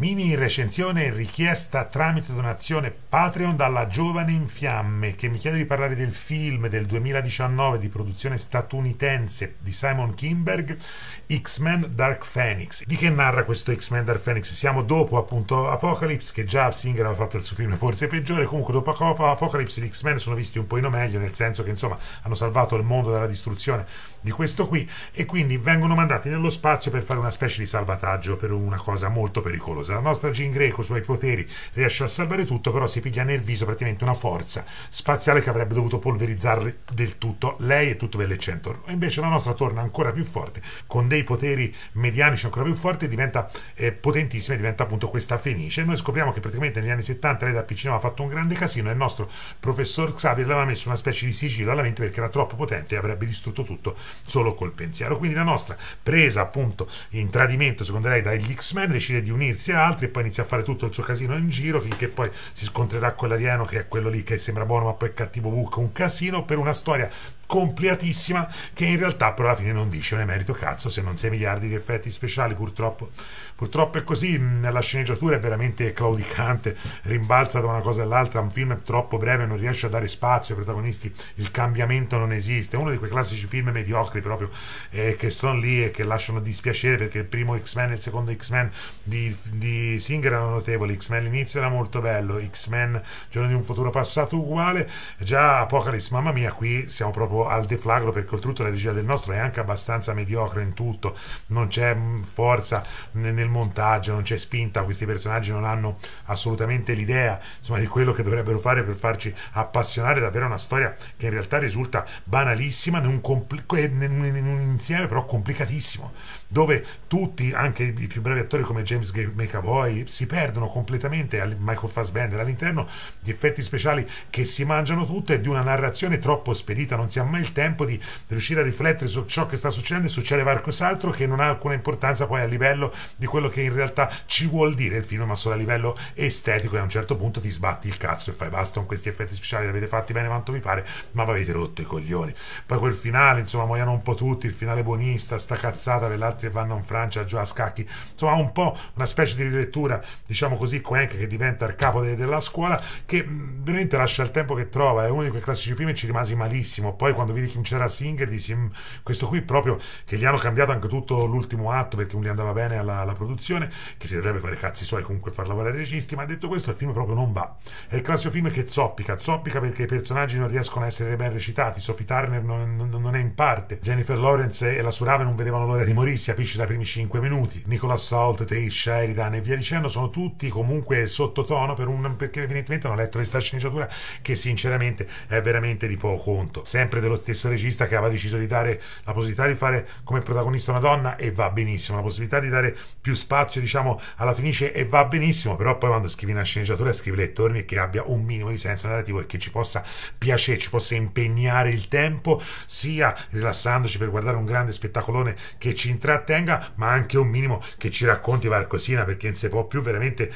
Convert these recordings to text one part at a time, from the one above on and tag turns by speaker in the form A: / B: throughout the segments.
A: Mini recensione richiesta tramite donazione Patreon dalla giovane in fiamme che mi chiede di parlare del film del 2019 di produzione statunitense di Simon Kinberg, X-Men Dark Phoenix. Di che narra questo X-Men Dark Phoenix? Siamo dopo appunto Apocalypse, che già Singer aveva fatto il suo film forse peggiore, comunque dopo Apocalypse gli X-Men sono visti un po' in meglio, nel senso che insomma hanno salvato il mondo dalla distruzione di questo qui e quindi vengono mandati nello spazio per fare una specie di salvataggio per una cosa molto pericolosa cosa. La nostra Jean Grey con i suoi poteri riesce a salvare tutto, però si piglia nel viso praticamente una forza spaziale che avrebbe dovuto polverizzare del tutto lei e tutto Bellec E Invece la nostra torna ancora più forte, con dei poteri medianici ancora più forti, diventa eh, potentissima e diventa appunto questa Fenice. E noi scopriamo che praticamente negli anni 70 lei da piccina aveva fatto un grande casino e il nostro professor Xavier l'aveva messo una specie di sigillo alla mente perché era troppo potente e avrebbe distrutto tutto solo col pensiero. Quindi la nostra, presa appunto in tradimento secondo lei dagli X-Men, decide di unirsi a altri e poi inizia a fare tutto il suo casino in giro finché poi si scontrerà con l'alieno che è quello lì che sembra buono ma poi è cattivo Vuk, un casino per una storia completissima che in realtà però alla fine non dice un emerito cazzo se non 6 miliardi di effetti speciali purtroppo purtroppo è così mm, la sceneggiatura è veramente claudicante rimbalza da una cosa all'altra un film troppo breve non riesce a dare spazio ai protagonisti il cambiamento non esiste uno di quei classici film mediocri proprio eh, che sono lì e che lasciano dispiacere perché il primo X-Men e il secondo X-Men di, di Singer erano notevoli X-Men l'inizio era molto bello X-Men Giorno di un futuro passato uguale già Apocalypse mamma mia qui siamo proprio proprio al deflagro perché oltretutto la regia del nostro è anche abbastanza mediocre in tutto, non c'è mm, forza nel montaggio, non c'è spinta, questi personaggi non hanno assolutamente l'idea insomma, di quello che dovrebbero fare per farci appassionare davvero una storia che in realtà risulta banalissima in un, compl- in un insieme però complicatissimo, dove tutti, anche i più bravi attori come James McAvoy, si perdono completamente Michael Fassbender all'interno di effetti speciali che si mangiano tutte e di una narrazione troppo spedita, non si mai il tempo di riuscire a riflettere su ciò che sta succedendo e succede qualcos'altro che non ha alcuna importanza poi a livello di quello che in realtà ci vuol dire il film, ma solo a livello estetico e a un certo punto ti sbatti il cazzo e fai basta con questi effetti speciali, li avete fatti bene quanto mi pare, ma vi avete rotto i coglioni. Poi quel finale, insomma, muoiono un po' tutti, il finale buonista, sta cazzata dell'altri che vanno in Francia a a scacchi, insomma un po' una specie di rilettura, diciamo così, Quenk che diventa il capo de della scuola, che veramente lascia il tempo che trova, è uno di quei classici film e ci rimasi malissimo, poi quando vedi Kim Chera Singh dici mm, questo qui proprio che gli hanno cambiato anche tutto l'ultimo atto perché non gli andava bene alla, alla produzione che si dovrebbe fare cazzi suoi comunque far lavorare i registi ma detto questo il film proprio non va è il classico film che zoppica zoppica perché i personaggi non riescono a essere ben recitati Sophie Turner non, non, non è in parte Jennifer Lawrence e la Surave non vedevano l'ora di morire si capisce dai primi 5 minuti Nicolas Salt Tate Sheridan e via dicendo sono tutti comunque sottotono per un, perché evidentemente hanno letto questa sceneggiatura che sinceramente è veramente di poco conto sempre dello stesso regista che aveva deciso di dare la possibilità di fare come protagonista una donna e va benissimo, la possibilità di dare più spazio diciamo alla finisce e va benissimo, però poi quando scrivi una sceneggiatura scrivi le torni che abbia un minimo di senso narrativo e che ci possa piacere, ci possa impegnare il tempo, sia rilassandoci per guardare un grande spettacolone che ci intrattenga, ma anche un minimo che ci racconti Varcosina, perché non si può più veramente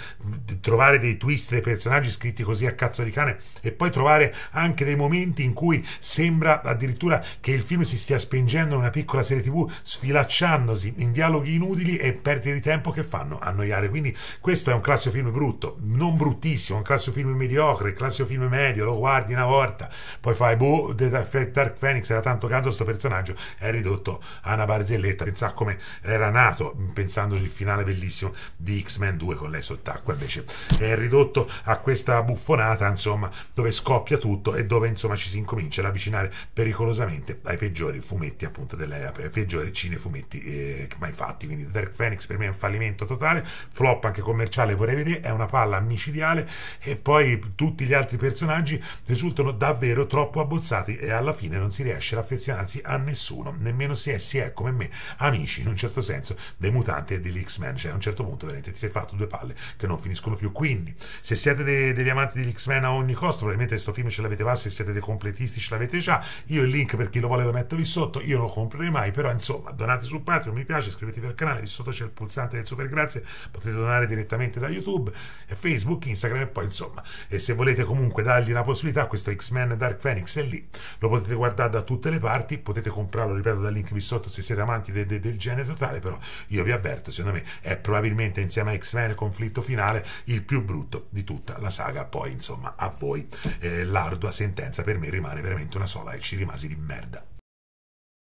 A: trovare dei twist dei personaggi scritti così a cazzo di cane e poi trovare anche dei momenti in cui sembra addirittura che il film si stia spingendo in una piccola serie tv sfilacciandosi in dialoghi inutili e perdite di tempo che fanno annoiare. Quindi questo è un classico film brutto, non bruttissimo, un classico film mediocre, un classico film medio, lo guardi una volta, poi fai boh, Dark Phoenix era tanto canto questo personaggio, è ridotto a una barzelletta, pensa come era nato, pensando il finale bellissimo di X-Men 2 con lei sott'acqua, invece è ridotto a questa buffonata, insomma, dove scoppia tutto e dove insomma ci si incomincia ad avvicinare pericolosamente ai peggiori fumetti, appunto, delle, ai peggiori cinefumetti eh, mai fatti. Quindi Dark Phoenix per me è un fallimento totale, flop anche commerciale, vorrei vedere, è una palla micidiale e poi tutti gli altri personaggi risultano davvero troppo abbozzati e alla fine non si riesce ad affezionarsi a nessuno, nemmeno se si è come me, amici in un certo senso dei mutanti e degli X-Men, cioè a un certo punto veramente si è fatto due palle che non finiscono più. Quindi se siete dei, degli amanti degli X-Men a ogni costo, probabilmente questo film ce l'avete passato, se siete dei completisti ce l'avete già, io il link per chi lo vuole lo metto lì sotto, io non lo comprerei mai, però insomma donate su Patreon, mi piace, iscrivetevi al canale, lì sotto c'è il pulsante del super grazie, potete donare direttamente da YouTube, Facebook, Instagram e poi insomma, e se volete comunque dargli la possibilità, questo X-Men Dark Phoenix è lì, lo potete guardare da tutte le parti, potete comprarlo, ripeto, dal link qui sotto se siete amanti de, de, del genere totale, però io vi avverto, secondo me è probabilmente insieme a X-Men conflitto finale il più brutto di tutta la saga, poi insomma a voi eh, l'ardua sentenza per me rimane veramente una sola ci rimasi di merda.